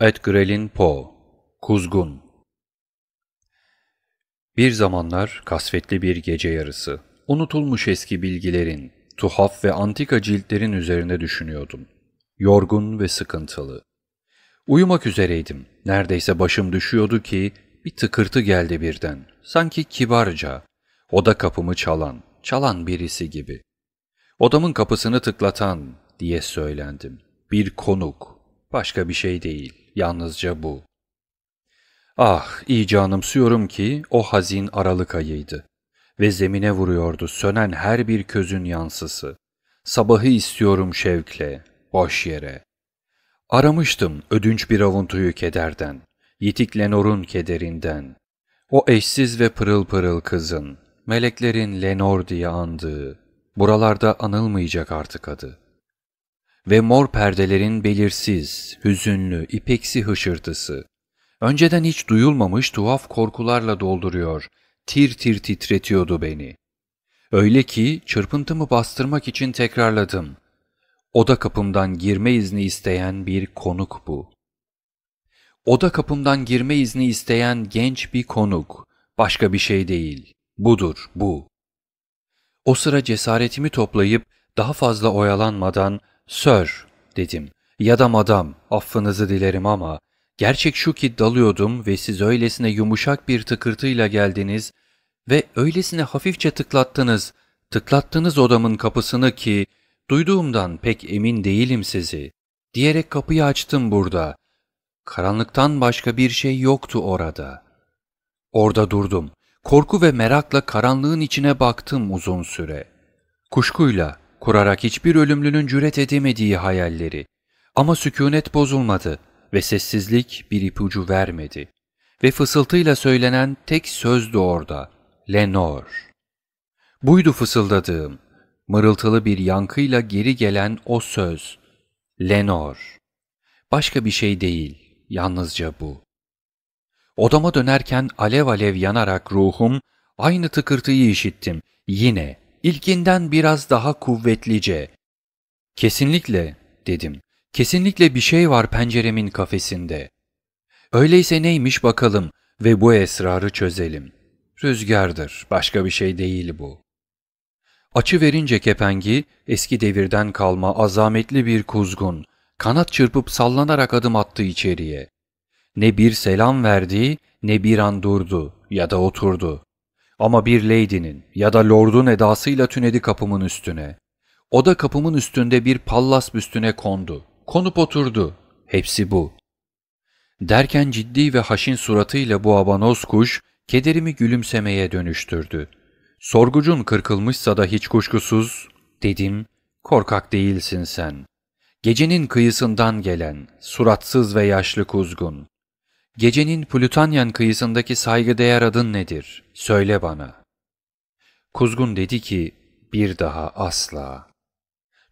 Edgar Poe Kuzgun Bir zamanlar kasvetli bir gece yarısı, unutulmuş eski bilgilerin, tuhaf ve antika ciltlerin üzerine düşünüyordum. Yorgun ve sıkıntılı. Uyumak üzereydim. Neredeyse başım düşüyordu ki bir tıkırtı geldi birden. Sanki kibarca, oda kapımı çalan, çalan birisi gibi. Odamın kapısını tıklatan diye söylendim. Bir konuk, başka bir şey değil yalnızca bu. Ah, iyice anımsıyorum ki o hazin aralık ayıydı ve zemine vuruyordu sönen her bir közün yansısı. Sabahı istiyorum şevkle, boş yere. Aramıştım ödünç bir avuntuyu kederden, yitik Lenor'un kederinden. O eşsiz ve pırıl pırıl kızın, meleklerin Lenor diye andığı, buralarda anılmayacak artık adı.'' ve mor perdelerin belirsiz, hüzünlü, ipeksi hışırtısı. Önceden hiç duyulmamış tuhaf korkularla dolduruyor, tir tir titretiyordu beni. Öyle ki çırpıntımı bastırmak için tekrarladım. Oda kapımdan girme izni isteyen bir konuk bu. Oda kapımdan girme izni isteyen genç bir konuk. Başka bir şey değil. Budur bu. O sıra cesaretimi toplayıp daha fazla oyalanmadan Sör dedim ya da madam affınızı dilerim ama gerçek şu ki dalıyordum ve siz öylesine yumuşak bir tıkırtıyla geldiniz ve öylesine hafifçe tıklattınız, tıklattınız odamın kapısını ki duyduğumdan pek emin değilim sizi diyerek kapıyı açtım burada. Karanlıktan başka bir şey yoktu orada. Orada durdum. Korku ve merakla karanlığın içine baktım uzun süre. Kuşkuyla kurarak hiçbir ölümlünün cüret edemediği hayalleri. Ama sükunet bozulmadı ve sessizlik bir ipucu vermedi. Ve fısıltıyla söylenen tek sözdü orada, Lenor. Buydu fısıldadığım, mırıltılı bir yankıyla geri gelen o söz, Lenor. Başka bir şey değil, yalnızca bu. Odama dönerken alev alev yanarak ruhum, aynı tıkırtıyı işittim, yine ilkinden biraz daha kuvvetlice. Kesinlikle dedim. Kesinlikle bir şey var penceremin kafesinde. Öyleyse neymiş bakalım ve bu esrarı çözelim. Rüzgardır, başka bir şey değil bu. Açı verince kepengi, eski devirden kalma azametli bir kuzgun, kanat çırpıp sallanarak adım attı içeriye. Ne bir selam verdi, ne bir an durdu ya da oturdu. Ama bir lady'nin ya da lordun edasıyla tünedi kapımın üstüne. O da kapımın üstünde bir pallas büstüne kondu. Konup oturdu. Hepsi bu. Derken ciddi ve haşin suratıyla bu abanoz kuş kederimi gülümsemeye dönüştürdü. Sorgucun kırkılmışsa da hiç kuşkusuz, dedim, korkak değilsin sen. Gecenin kıyısından gelen, suratsız ve yaşlı kuzgun. Gecenin Plütanyan kıyısındaki saygıdeğer adın nedir? Söyle bana. Kuzgun dedi ki, bir daha asla.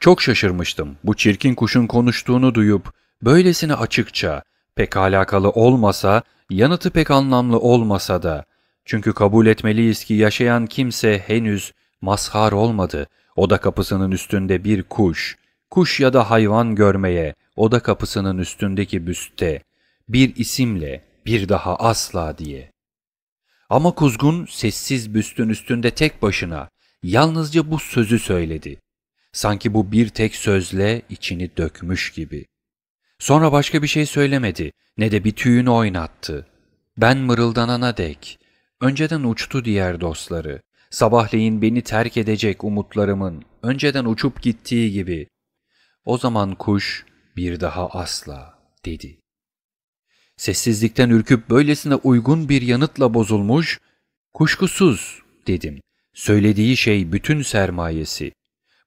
Çok şaşırmıştım bu çirkin kuşun konuştuğunu duyup, böylesine açıkça, pek alakalı olmasa, yanıtı pek anlamlı olmasa da, çünkü kabul etmeliyiz ki yaşayan kimse henüz mazhar olmadı. Oda kapısının üstünde bir kuş, kuş ya da hayvan görmeye, oda kapısının üstündeki büstte, bir isimle bir daha asla diye. Ama kuzgun sessiz büstün üstünde tek başına yalnızca bu sözü söyledi. Sanki bu bir tek sözle içini dökmüş gibi. Sonra başka bir şey söylemedi ne de bir tüyünü oynattı. Ben mırıldanana dek, önceden uçtu diğer dostları. Sabahleyin beni terk edecek umutlarımın önceden uçup gittiği gibi. O zaman kuş bir daha asla dedi. Sessizlikten ürküp böylesine uygun bir yanıtla bozulmuş, kuşkusuz dedim. Söylediği şey bütün sermayesi.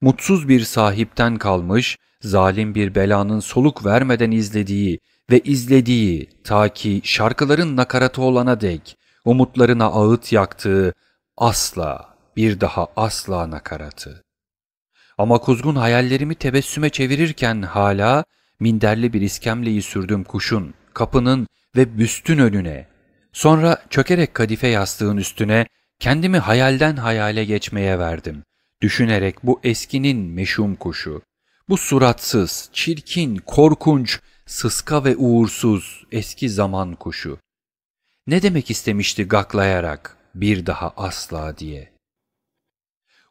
Mutsuz bir sahipten kalmış, zalim bir belanın soluk vermeden izlediği ve izlediği ta ki şarkıların nakaratı olana dek umutlarına ağıt yaktığı asla bir daha asla nakaratı. Ama kuzgun hayallerimi tebessüme çevirirken hala minderli bir iskemleyi sürdüm kuşun kapının ve büstün önüne, sonra çökerek kadife yastığın üstüne kendimi hayalden hayale geçmeye verdim. Düşünerek bu eskinin meşhum kuşu, bu suratsız, çirkin, korkunç, sıska ve uğursuz eski zaman kuşu. Ne demek istemişti gaklayarak bir daha asla diye.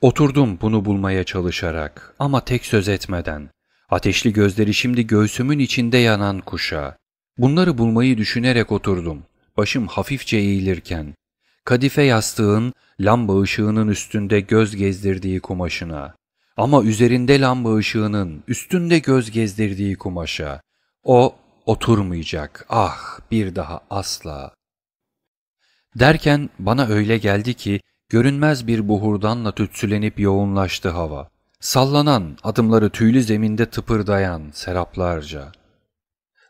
Oturdum bunu bulmaya çalışarak ama tek söz etmeden. Ateşli gözleri şimdi göğsümün içinde yanan kuşa, Bunları bulmayı düşünerek oturdum, başım hafifçe eğilirken. Kadife yastığın lamba ışığının üstünde göz gezdirdiği kumaşına. Ama üzerinde lamba ışığının üstünde göz gezdirdiği kumaşa. O oturmayacak, ah bir daha asla. Derken bana öyle geldi ki görünmez bir buhurdanla tütsülenip yoğunlaştı hava. Sallanan, adımları tüylü zeminde tıpırdayan seraplarca.''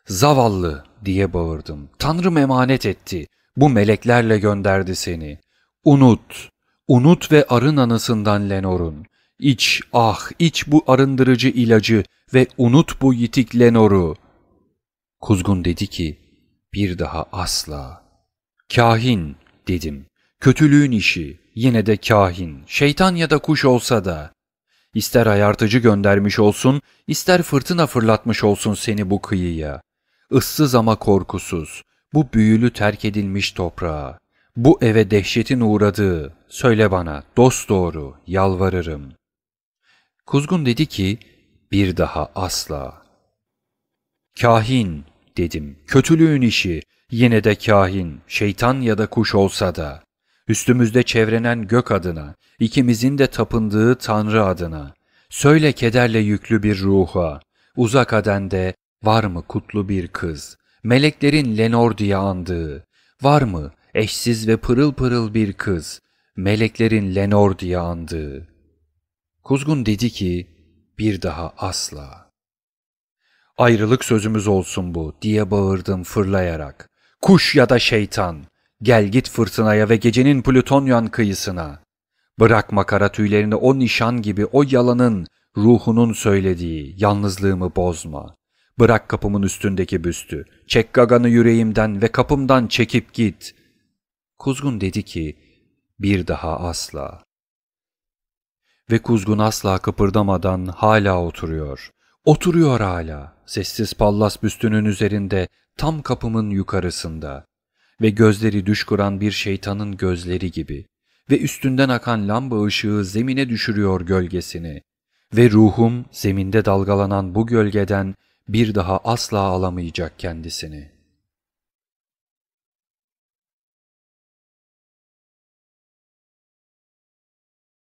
Zavallı diye bağırdım. Tanrım emanet etti. Bu meleklerle gönderdi seni. Unut. Unut ve arın anasından Lenor'un. İç ah iç bu arındırıcı ilacı ve unut bu yitik Lenor'u. Kuzgun dedi ki bir daha asla. Kahin dedim. Kötülüğün işi yine de kahin. Şeytan ya da kuş olsa da. İster ayartıcı göndermiş olsun, ister fırtına fırlatmış olsun seni bu kıyıya ıssız ama korkusuz, bu büyülü terk edilmiş toprağa, bu eve dehşetin uğradığı, söyle bana, dost doğru, yalvarırım. Kuzgun dedi ki, bir daha asla. Kahin, dedim, kötülüğün işi, yine de kahin, şeytan ya da kuş olsa da, üstümüzde çevrenen gök adına, ikimizin de tapındığı Tanrı adına, söyle kederle yüklü bir ruha, uzak adende Var mı kutlu bir kız, meleklerin Lenor diye andığı? Var mı eşsiz ve pırıl pırıl bir kız, meleklerin Lenor diye andığı? Kuzgun dedi ki, bir daha asla. Ayrılık sözümüz olsun bu diye bağırdım fırlayarak. Kuş ya da şeytan, gel git fırtınaya ve gecenin Plütonyan kıyısına. Bırakma kara tüylerini o nişan gibi o yalanın, ruhunun söylediği yalnızlığımı bozma. Bırak kapımın üstündeki büstü. Çek gaganı yüreğimden ve kapımdan çekip git. Kuzgun dedi ki, bir daha asla. Ve kuzgun asla kıpırdamadan hala oturuyor. Oturuyor hala, sessiz pallas büstünün üzerinde, tam kapımın yukarısında. Ve gözleri düş kuran bir şeytanın gözleri gibi. Ve üstünden akan lamba ışığı zemine düşürüyor gölgesini. Ve ruhum zeminde dalgalanan bu gölgeden bir daha asla alamayacak kendisini.''